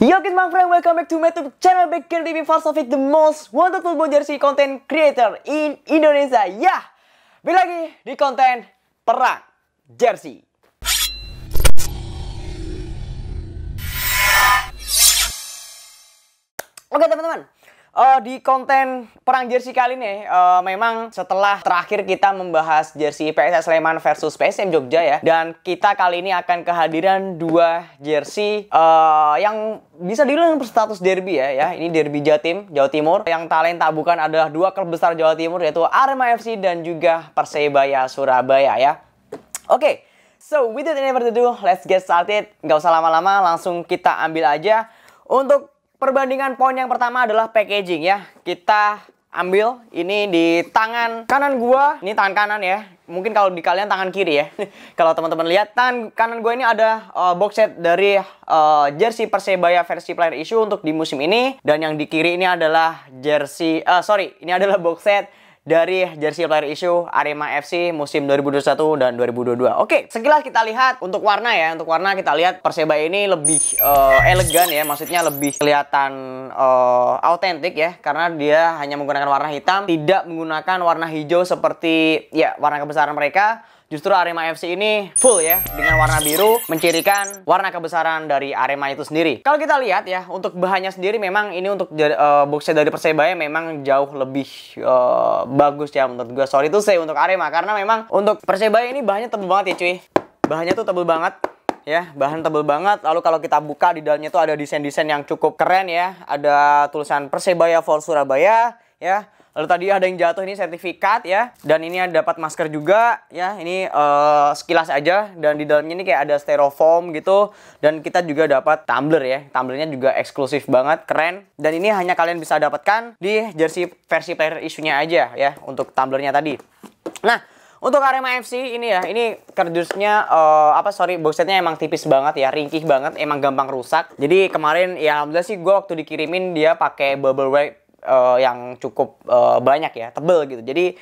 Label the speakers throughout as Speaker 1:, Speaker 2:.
Speaker 1: Yo guys, my friend, welcome back to my YouTube channel Back here TV it the most wonderful Bon Jersey content creator in Indonesia. Ya, balik lagi di konten Perang Jersey. Oke teman-teman, uh, di konten perang jersey kali ini uh, memang setelah terakhir kita membahas jersey PSS Sleman versus PSM Jogja ya dan kita kali ini akan kehadiran dua jersey uh, yang bisa dibilang berstatus derby ya ya ini derby Jatim Jawa Timur yang talenta bukan adalah dua klub besar Jawa Timur yaitu Arema FC dan juga Persebaya Surabaya ya oke okay. So, without any further do let's get started. nggak usah lama-lama, langsung kita ambil aja. Untuk Perbandingan poin yang pertama adalah packaging ya. Kita ambil ini di tangan kanan gua ini tangan kanan ya mungkin kalau di kalian tangan kiri ya kalau teman-teman lihat tangan kanan gua ini ada uh, box set dari uh, jersey persebaya versi player issue untuk di musim ini dan yang di kiri ini adalah jersey uh, sorry ini adalah box set dari jersey player issue Arema FC musim 2021 dan 2022. Oke, sekilas kita lihat untuk warna ya, untuk warna kita lihat persebaya ini lebih uh, elegan ya, maksudnya lebih kelihatan uh, autentik ya karena dia hanya menggunakan warna hitam, tidak menggunakan warna hijau seperti ya warna kebesaran mereka justru Arema FC ini full ya dengan warna biru mencirikan warna kebesaran dari Arema itu sendiri. Kalau kita lihat ya untuk bahannya sendiri memang ini untuk uh, boxnya dari Persebaya memang jauh lebih uh, bagus ya menurut gue. Sorry itu saya untuk Arema karena memang untuk Persebaya ini bahannya tebal banget ya cuy. Bahannya tuh tebel banget ya bahan tebel banget lalu kalau kita buka di dalamnya tuh ada desain-desain yang cukup keren ya ada tulisan Persebaya for Surabaya ya Lalu tadi ada yang jatuh ini sertifikat ya. Dan ini ada dapat masker juga ya. Ini uh, sekilas aja dan di dalamnya ini kayak ada styrofoam gitu dan kita juga dapat tumbler ya. Tumblernya juga eksklusif banget, keren. Dan ini hanya kalian bisa dapatkan di jersey versi player isunya aja ya untuk tumblernya tadi. Nah, untuk Arema FC ini ya, ini kardusnya uh, apa sorry boxsetnya emang tipis banget ya, ringkih banget, emang gampang rusak. Jadi kemarin ya alhamdulillah sih gue waktu dikirimin dia pakai bubble wrap uh, yang cukup uh, banyak ya, tebel gitu. Jadi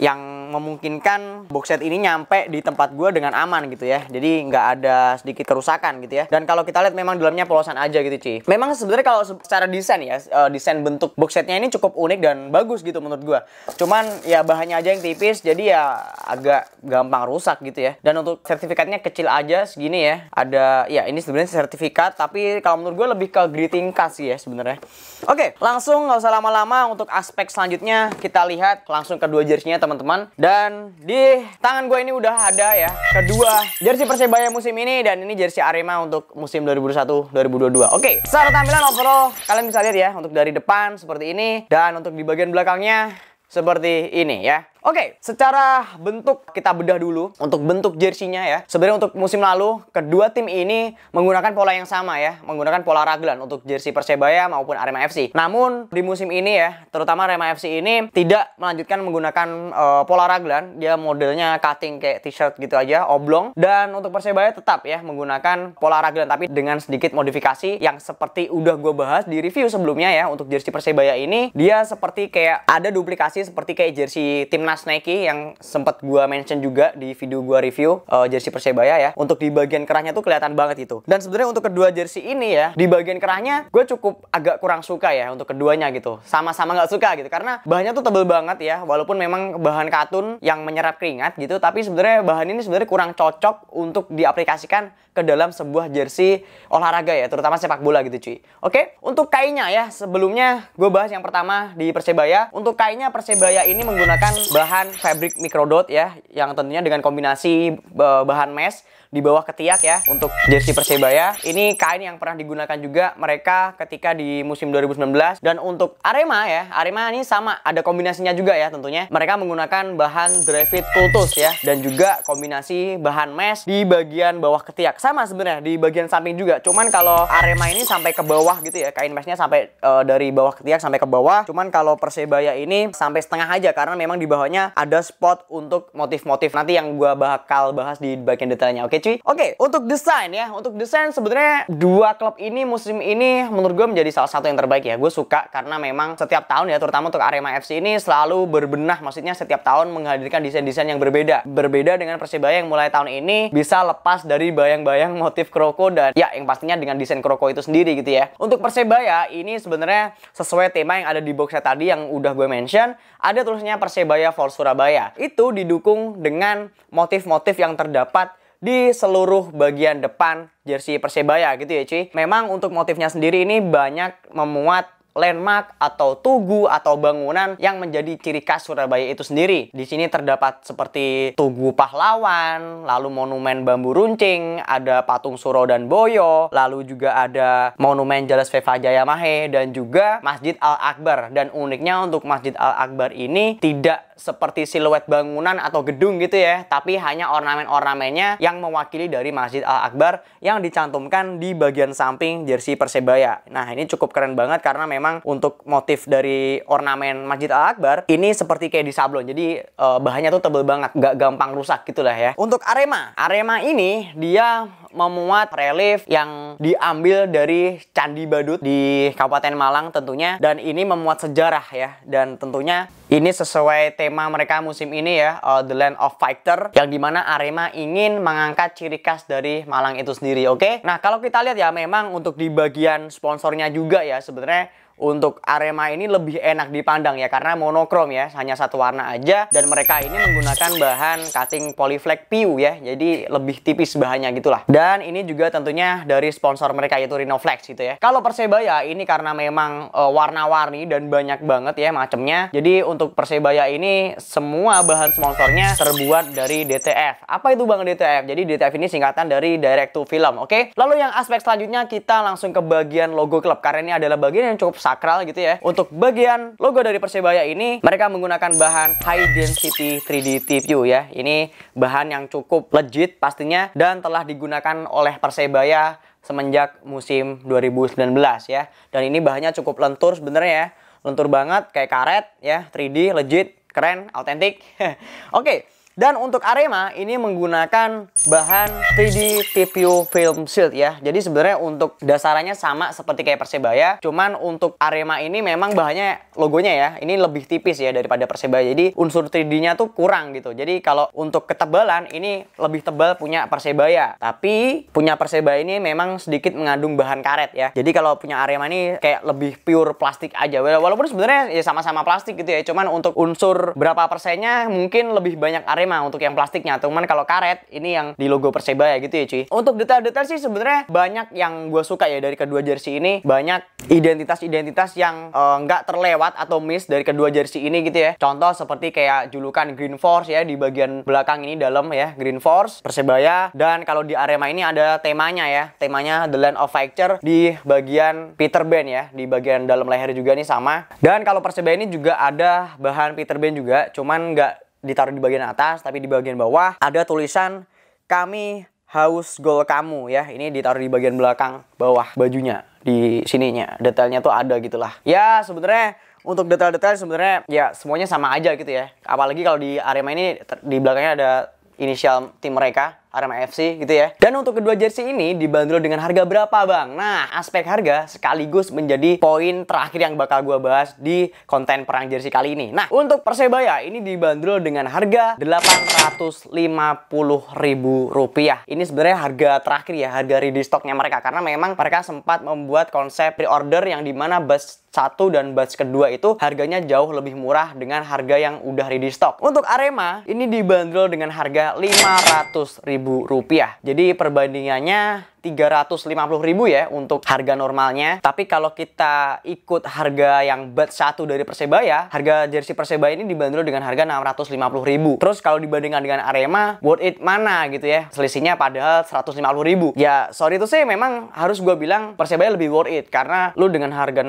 Speaker 1: yang memungkinkan box set ini nyampe di tempat gue dengan aman gitu ya jadi nggak ada sedikit kerusakan gitu ya dan kalau kita lihat memang dalamnya polosan aja gitu Ci memang sebenarnya kalau secara desain ya eh, desain bentuk box setnya ini cukup unik dan bagus gitu menurut gue cuman ya bahannya aja yang tipis jadi ya agak gampang rusak gitu ya dan untuk sertifikatnya kecil aja segini ya ada ya ini sebenarnya sertifikat tapi kalau menurut gue lebih ke greeting card sih ya sebenarnya oke langsung nggak usah lama-lama untuk aspek selanjutnya kita lihat langsung ke dua jersey jersey teman-teman. Dan di tangan gue ini udah ada ya kedua jersey Persebaya musim ini dan ini jersey Arema untuk musim 2021-2022. Oke, secara tampilan overall kalian bisa lihat ya untuk dari depan seperti ini dan untuk di bagian belakangnya seperti ini ya. Oke, okay, secara bentuk kita bedah dulu untuk bentuk jersinya ya. Sebenarnya untuk musim lalu kedua tim ini menggunakan pola yang sama ya, menggunakan pola raglan untuk jersey Persebaya maupun Arema FC. Namun di musim ini ya, terutama Arema FC ini tidak melanjutkan menggunakan uh, pola raglan, dia modelnya cutting kayak t-shirt gitu aja, oblong dan untuk Persebaya tetap ya menggunakan pola raglan tapi dengan sedikit modifikasi yang seperti udah gue bahas di review sebelumnya ya untuk jersey Persebaya ini dia seperti kayak ada duplikasi seperti kayak jersey tim timnas Nike yang sempat gua mention juga di video gua review uh, jersey Persebaya ya. Untuk di bagian kerahnya tuh kelihatan banget itu. Dan sebenarnya untuk kedua jersey ini ya, di bagian kerahnya gue cukup agak kurang suka ya untuk keduanya gitu. Sama-sama nggak suka gitu karena bahannya tuh tebel banget ya. Walaupun memang bahan katun yang menyerap keringat gitu, tapi sebenarnya bahan ini sebenarnya kurang cocok untuk diaplikasikan ke dalam sebuah jersey olahraga ya, terutama sepak bola gitu cuy. Oke, untuk kainnya ya sebelumnya gue bahas yang pertama di Persebaya. Untuk kainnya Persebaya ini menggunakan bahan fabric microdot ya yang tentunya dengan kombinasi bahan mesh di bawah ketiak ya untuk jersey Persebaya. Ini kain yang pernah digunakan juga mereka ketika di musim 2019 dan untuk Arema ya. Arema ini sama ada kombinasinya juga ya tentunya. Mereka menggunakan bahan Dravid Kultus ya dan juga kombinasi bahan mesh di bagian bawah ketiak. Sama sebenarnya di bagian samping juga. Cuman kalau Arema ini sampai ke bawah gitu ya. Kain meshnya sampai e, dari bawah ketiak sampai ke bawah. Cuman kalau Persebaya ini sampai setengah aja karena memang di bawah pokoknya ada spot untuk motif-motif nanti yang gue bakal bahas di bagian detailnya oke cuy oke untuk desain ya untuk desain sebenarnya dua klub ini musim ini menurut gue menjadi salah satu yang terbaik ya gue suka karena memang setiap tahun ya terutama untuk Arema FC ini selalu berbenah maksudnya setiap tahun menghadirkan desain-desain yang berbeda berbeda dengan Persebaya yang mulai tahun ini bisa lepas dari bayang-bayang motif kroko dan ya yang pastinya dengan desain kroko itu sendiri gitu ya untuk Persebaya ini sebenarnya sesuai tema yang ada di boxnya tadi yang udah gue mention ada tulisnya Persebaya Force Surabaya. Itu didukung dengan motif-motif yang terdapat di seluruh bagian depan jersey Persebaya gitu ya cuy. Memang untuk motifnya sendiri ini banyak memuat landmark atau tugu atau bangunan yang menjadi ciri khas Surabaya itu sendiri. Di sini terdapat seperti tugu pahlawan, lalu monumen bambu runcing, ada patung Suro dan Boyo, lalu juga ada monumen Jalas Veva Jaya Mahe dan juga Masjid Al Akbar. Dan uniknya untuk Masjid Al Akbar ini tidak seperti siluet bangunan atau gedung gitu ya, tapi hanya ornamen-ornamennya yang mewakili dari Masjid Al Akbar yang dicantumkan di bagian samping jersey Persebaya. Nah, ini cukup keren banget karena memang untuk motif dari ornamen Masjid Al Akbar ini seperti kayak di sablon. Jadi uh, bahannya tuh tebel banget, nggak gampang rusak gitulah ya. Untuk Arema, Arema ini dia memuat relief yang diambil dari Candi Badut di Kabupaten Malang tentunya dan ini memuat sejarah ya dan tentunya ini sesuai tema mereka musim ini ya uh, The Land of Fighter yang dimana Arema ingin mengangkat ciri khas dari Malang itu sendiri oke okay? nah kalau kita lihat ya memang untuk di bagian sponsornya juga ya sebenarnya untuk Arema ini lebih enak dipandang ya karena monokrom ya hanya satu warna aja dan mereka ini menggunakan bahan cutting polyflex PU ya jadi lebih tipis bahannya gitulah dan ini juga tentunya dari sponsor mereka yaitu Rinoflex gitu ya kalau Persebaya ini karena memang e, warna-warni dan banyak banget ya macemnya jadi untuk Persebaya ini semua bahan sponsornya terbuat dari DTF apa itu Bang DTF jadi DTF ini singkatan dari Direct to Film oke okay? lalu yang aspek selanjutnya kita langsung ke bagian logo klub karena ini adalah bagian yang cukup sakral gitu ya. Untuk bagian logo dari Persebaya ini, mereka menggunakan bahan high density 3D TPU ya. Ini bahan yang cukup legit pastinya dan telah digunakan oleh Persebaya semenjak musim 2019 ya. Dan ini bahannya cukup lentur sebenarnya ya. Lentur banget kayak karet ya, 3D legit, keren, autentik. Oke. Okay. Dan untuk Arema ini menggunakan bahan 3D TPU Film Shield ya. Jadi sebenarnya untuk dasarnya sama seperti kayak Persebaya, cuman untuk Arema ini memang bahannya logonya ya. Ini lebih tipis ya daripada Persebaya. Jadi unsur 3D-nya tuh kurang gitu. Jadi kalau untuk ketebalan ini lebih tebal punya Persebaya. Tapi punya Persebaya ini memang sedikit mengandung bahan karet ya. Jadi kalau punya Arema ini kayak lebih pure plastik aja. Walaupun sebenarnya ya sama-sama plastik gitu ya, cuman untuk unsur berapa persennya mungkin lebih banyak Arema Persema untuk yang plastiknya. Cuman kalau karet ini yang di logo Persebaya gitu ya cuy. Untuk detail-detail sih sebenarnya banyak yang gue suka ya dari kedua jersey ini. Banyak identitas-identitas yang eh, nggak uh, terlewat atau miss dari kedua jersey ini gitu ya. Contoh seperti kayak julukan Green Force ya di bagian belakang ini dalam ya Green Force Persebaya dan kalau di Arema ini ada temanya ya. Temanya The Land of Fighter di bagian Peter Ben ya, di bagian dalam leher juga nih sama. Dan kalau Persebaya ini juga ada bahan Peter Ben juga, cuman nggak ditaruh di bagian atas tapi di bagian bawah ada tulisan kami haus gol kamu ya. Ini ditaruh di bagian belakang bawah bajunya di sininya. Detailnya tuh ada gitulah. Ya sebenarnya untuk detail-detail sebenarnya ya semuanya sama aja gitu ya. Apalagi kalau di Arema ini di belakangnya ada inisial tim mereka Arema FC gitu ya. Dan untuk kedua jersey ini dibanderol dengan harga berapa bang? Nah aspek harga sekaligus menjadi poin terakhir yang bakal gue bahas di konten perang jersey kali ini. Nah untuk Persebaya ini dibanderol dengan harga Rp850.000. Ini sebenarnya harga terakhir ya harga ready stocknya mereka karena memang mereka sempat membuat konsep pre-order yang dimana bus satu dan batch kedua itu harganya jauh lebih murah dengan harga yang udah ready stock. Untuk Arema ini dibanderol dengan harga rp ribu ribu rupiah. Jadi perbandingannya ribu ya untuk harga normalnya. Tapi kalau kita ikut harga yang bat 1 dari Persebaya, harga jersey Persebaya ini dibanderol dengan harga ribu. Terus kalau dibandingkan dengan Arema, worth it mana gitu ya? Selisihnya padahal ribu. Ya, sorry itu sih memang harus gue bilang Persebaya lebih worth it karena lu dengan harga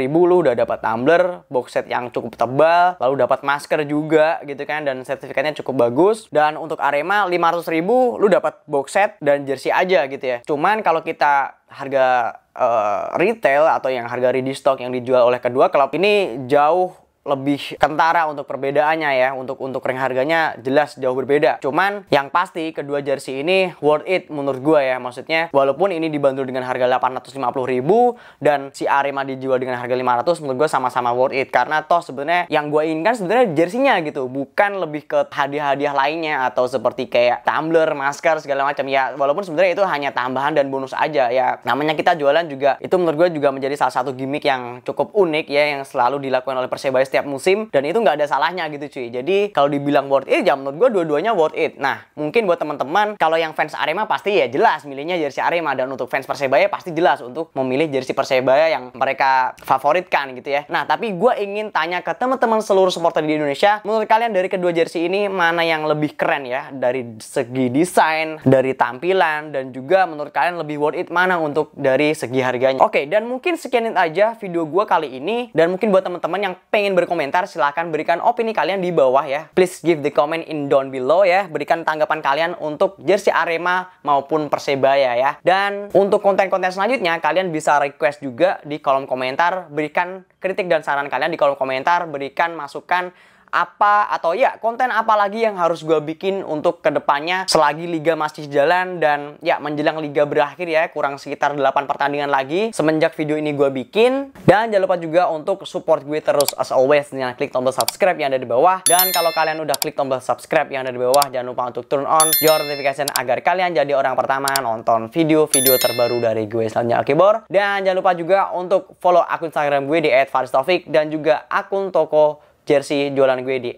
Speaker 1: ribu, lu udah dapat tumbler, box set yang cukup tebal, lalu dapat masker juga gitu kan dan sertifikatnya cukup bagus dan untuk Arema ribu, lu dapat box set dan jersey aja gitu ya ya. Cuman kalau kita harga uh, retail atau yang harga ready stock yang dijual oleh kedua klub ini jauh lebih kentara untuk perbedaannya ya untuk untuk ring harganya jelas jauh berbeda cuman yang pasti kedua jersey ini worth it menurut gue ya maksudnya walaupun ini dibantu dengan harga 850 ribu dan si Arema dijual dengan harga 500 menurut gue sama-sama worth it karena toh sebenarnya yang gue inginkan sebenarnya jersinya gitu bukan lebih ke hadiah-hadiah lainnya atau seperti kayak tumbler masker segala macam ya walaupun sebenarnya itu hanya tambahan dan bonus aja ya namanya kita jualan juga itu menurut gue juga menjadi salah satu gimmick yang cukup unik ya yang selalu dilakukan oleh Persebaya setiap musim dan itu nggak ada salahnya gitu cuy jadi kalau dibilang worth it ya menurut gue dua-duanya worth it nah mungkin buat teman-teman kalau yang fans Arema pasti ya jelas milihnya jersey Arema dan untuk fans Persebaya pasti jelas untuk memilih jersey Persebaya yang mereka favoritkan gitu ya nah tapi gue ingin tanya ke teman-teman seluruh supporter di Indonesia menurut kalian dari kedua jersey ini mana yang lebih keren ya dari segi desain dari tampilan dan juga menurut kalian lebih worth it mana untuk dari segi harganya oke dan mungkin sekian aja video gue kali ini dan mungkin buat teman-teman yang pengen berkomentar, silahkan berikan opini kalian di bawah ya. Please give the comment in down below ya. Berikan tanggapan kalian untuk jersey Arema maupun Persebaya ya. Dan untuk konten-konten selanjutnya, kalian bisa request juga di kolom komentar. Berikan kritik dan saran kalian di kolom komentar. Berikan masukan apa atau ya konten apa lagi yang harus gue bikin untuk kedepannya selagi liga masih jalan dan ya menjelang liga berakhir ya kurang sekitar 8 pertandingan lagi semenjak video ini gue bikin dan jangan lupa juga untuk support gue terus as always dengan klik tombol subscribe yang ada di bawah dan kalau kalian udah klik tombol subscribe yang ada di bawah jangan lupa untuk turn on your notification agar kalian jadi orang pertama nonton video-video terbaru dari gue selanjutnya oke bor dan jangan lupa juga untuk follow akun Instagram gue di @faristofik dan juga akun toko jersey jualan gue di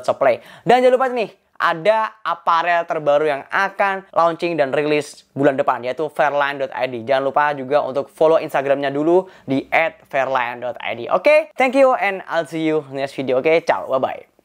Speaker 1: supply Dan jangan lupa nih, ada aparel terbaru yang akan launching dan rilis bulan depan yaitu fairline.id. Jangan lupa juga untuk follow Instagramnya dulu di @fairline.id. Oke, okay? thank you and I'll see you next video. Oke, okay? ciao, bye bye.